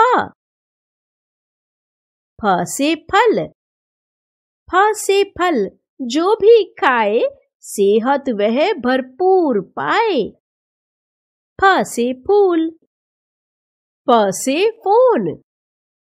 फ से फल फ से फल जो भी खाए सेहत वह भरपूर पाए फ से फूल फ से फोन